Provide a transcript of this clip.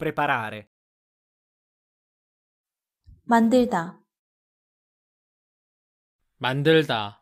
preparare 만들다 만들다